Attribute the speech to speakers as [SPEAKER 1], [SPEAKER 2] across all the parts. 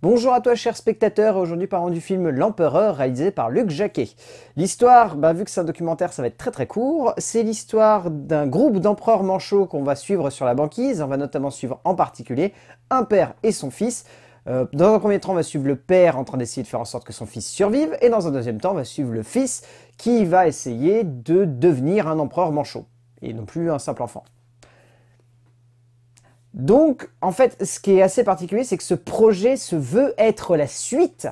[SPEAKER 1] Bonjour à toi chers spectateurs, aujourd'hui parlons du film L'Empereur réalisé par Luc Jacquet. L'histoire, bah, vu que c'est un documentaire ça va être très très court, c'est l'histoire d'un groupe d'empereurs manchots qu'on va suivre sur la banquise, on va notamment suivre en particulier un père et son fils. Euh, dans un premier temps on va suivre le père en train d'essayer de faire en sorte que son fils survive, et dans un deuxième temps on va suivre le fils qui va essayer de devenir un empereur manchot, et non plus un simple enfant. Donc, en fait, ce qui est assez particulier, c'est que ce projet se veut être la suite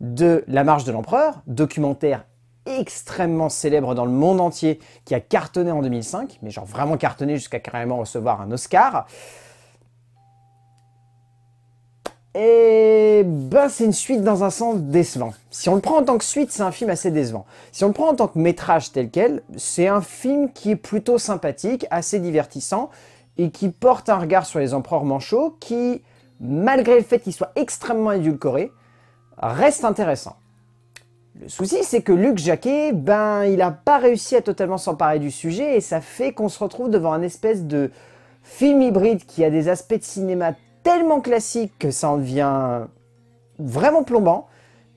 [SPEAKER 1] de La Marche de l'Empereur, documentaire extrêmement célèbre dans le monde entier, qui a cartonné en 2005, mais genre vraiment cartonné jusqu'à carrément recevoir un Oscar. Et eh ben c'est une suite dans un sens décevant. Si on le prend en tant que suite, c'est un film assez décevant. Si on le prend en tant que métrage tel quel, c'est un film qui est plutôt sympathique, assez divertissant, et qui porte un regard sur les empereurs manchots qui, malgré le fait qu'ils soient extrêmement édulcorés, reste intéressant. Le souci, c'est que Luc Jacquet, ben, il n'a pas réussi à totalement s'emparer du sujet et ça fait qu'on se retrouve devant un espèce de film hybride qui a des aspects de cinéma tellement classiques que ça en devient vraiment plombant.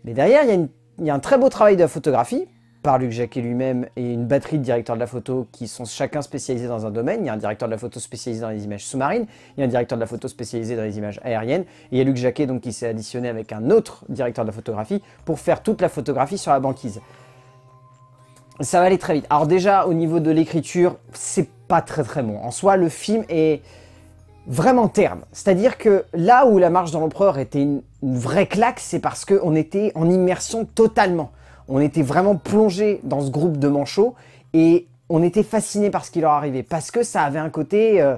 [SPEAKER 1] Mais derrière, il y, a il y a un très beau travail de photographie par Luc Jacquet lui-même et une batterie de directeurs de la photo qui sont chacun spécialisés dans un domaine. Il y a un directeur de la photo spécialisé dans les images sous-marines, il y a un directeur de la photo spécialisé dans les images aériennes, et il y a Luc Jacquet donc, qui s'est additionné avec un autre directeur de la photographie pour faire toute la photographie sur la banquise. Ça va aller très vite. Alors déjà, au niveau de l'écriture, c'est pas très très bon. En soi, le film est vraiment terme. C'est-à-dire que là où La Marche dans l'Empereur était une, une vraie claque, c'est parce qu'on était en immersion totalement on était vraiment plongé dans ce groupe de manchots et on était fasciné par ce qui leur arrivait parce que ça avait un côté euh,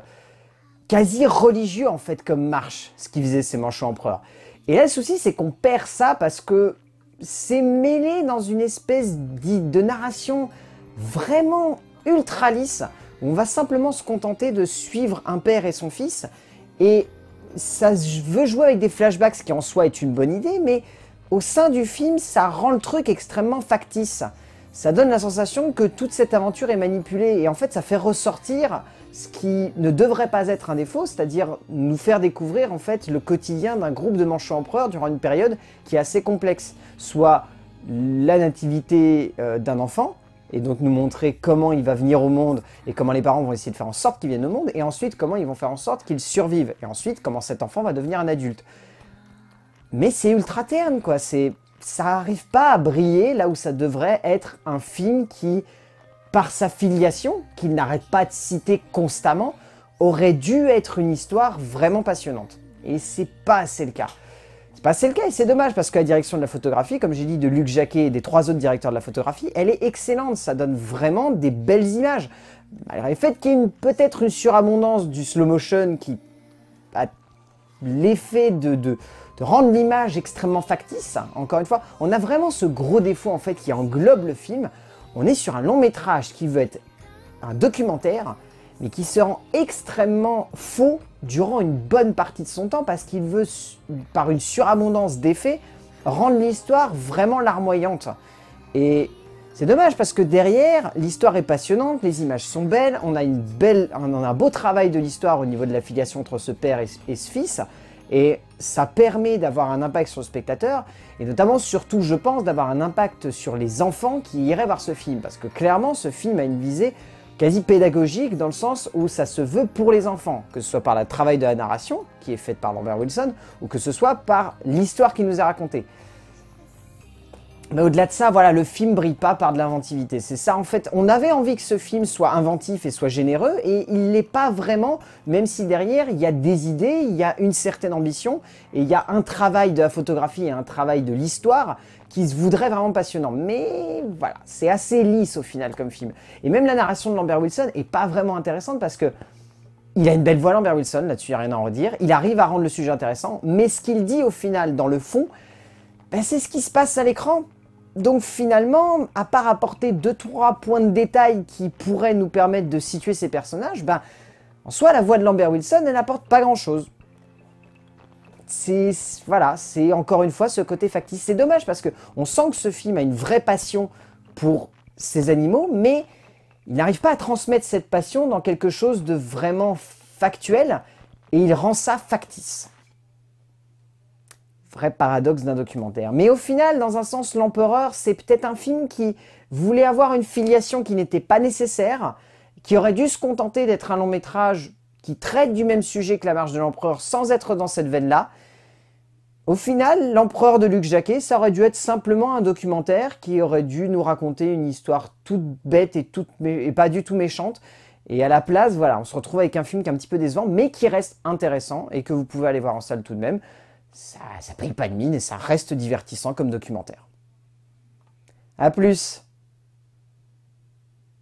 [SPEAKER 1] quasi religieux en fait comme marche ce qui faisait ces manchots empereurs. Et là le souci c'est qu'on perd ça parce que c'est mêlé dans une espèce de narration vraiment ultra lisse on va simplement se contenter de suivre un père et son fils et ça veut jouer avec des flashbacks ce qui en soi est une bonne idée mais au sein du film, ça rend le truc extrêmement factice. Ça donne la sensation que toute cette aventure est manipulée et en fait ça fait ressortir ce qui ne devrait pas être un défaut, c'est-à-dire nous faire découvrir en fait le quotidien d'un groupe de manchots empereurs durant une période qui est assez complexe, soit la nativité euh, d'un enfant, et donc nous montrer comment il va venir au monde et comment les parents vont essayer de faire en sorte qu'il vienne au monde, et ensuite comment ils vont faire en sorte qu'il survive, et ensuite comment cet enfant va devenir un adulte mais c'est ultra terne, quoi. ça n'arrive pas à briller là où ça devrait être un film qui, par sa filiation, qu'il n'arrête pas de citer constamment, aurait dû être une histoire vraiment passionnante. Et c'est pas assez le cas. C'est pas assez le cas et c'est dommage parce que la direction de la photographie, comme j'ai dit, de Luc Jacquet et des trois autres directeurs de la photographie, elle est excellente. Ça donne vraiment des belles images. Malgré le fait qu'il y ait peut-être une surabondance du slow motion qui a l'effet de de rendre l'image extrêmement factice. Encore une fois, on a vraiment ce gros défaut en fait qui englobe le film. On est sur un long métrage qui veut être un documentaire, mais qui se rend extrêmement faux durant une bonne partie de son temps parce qu'il veut, par une surabondance d'effets, rendre l'histoire vraiment larmoyante. Et c'est dommage parce que derrière, l'histoire est passionnante, les images sont belles, on a, une belle, on a un beau travail de l'histoire au niveau de l'affiliation entre ce père et ce fils, et ça permet d'avoir un impact sur le spectateur, et notamment, surtout, je pense, d'avoir un impact sur les enfants qui iraient voir ce film. Parce que clairement, ce film a une visée quasi pédagogique dans le sens où ça se veut pour les enfants, que ce soit par le travail de la narration, qui est faite par Lambert Wilson, ou que ce soit par l'histoire qu'il nous a racontée. Mais au-delà de ça, voilà, le film brille pas par de l'inventivité. C'est ça, en fait, on avait envie que ce film soit inventif et soit généreux, et il l'est pas vraiment, même si derrière, il y a des idées, il y a une certaine ambition, et il y a un travail de la photographie et un travail de l'histoire qui se voudrait vraiment passionnant. Mais voilà, c'est assez lisse au final comme film. Et même la narration de Lambert Wilson est pas vraiment intéressante parce que il a une belle voix Lambert Wilson, là-dessus, il n'y a rien à en redire. Il arrive à rendre le sujet intéressant, mais ce qu'il dit au final, dans le fond, ben, c'est ce qui se passe à l'écran. Donc finalement, à part apporter 2-3 points de détail qui pourraient nous permettre de situer ces personnages, ben, en soi, la voix de Lambert Wilson, elle n'apporte pas grand-chose. C'est voilà, c'est encore une fois ce côté factice. C'est dommage parce qu'on sent que ce film a une vraie passion pour ces animaux, mais il n'arrive pas à transmettre cette passion dans quelque chose de vraiment factuel et il rend ça factice vrai paradoxe d'un documentaire. Mais au final, dans un sens, L'Empereur, c'est peut-être un film qui voulait avoir une filiation qui n'était pas nécessaire, qui aurait dû se contenter d'être un long métrage qui traite du même sujet que La Marche de l'Empereur sans être dans cette veine-là. Au final, L'Empereur de Luc Jacquet, ça aurait dû être simplement un documentaire qui aurait dû nous raconter une histoire toute bête et, toute et pas du tout méchante. Et à la place, voilà, on se retrouve avec un film qui est un petit peu décevant, mais qui reste intéressant et que vous pouvez aller voir en salle tout de même ça, ça paye pas de mine et ça reste divertissant comme documentaire. A plus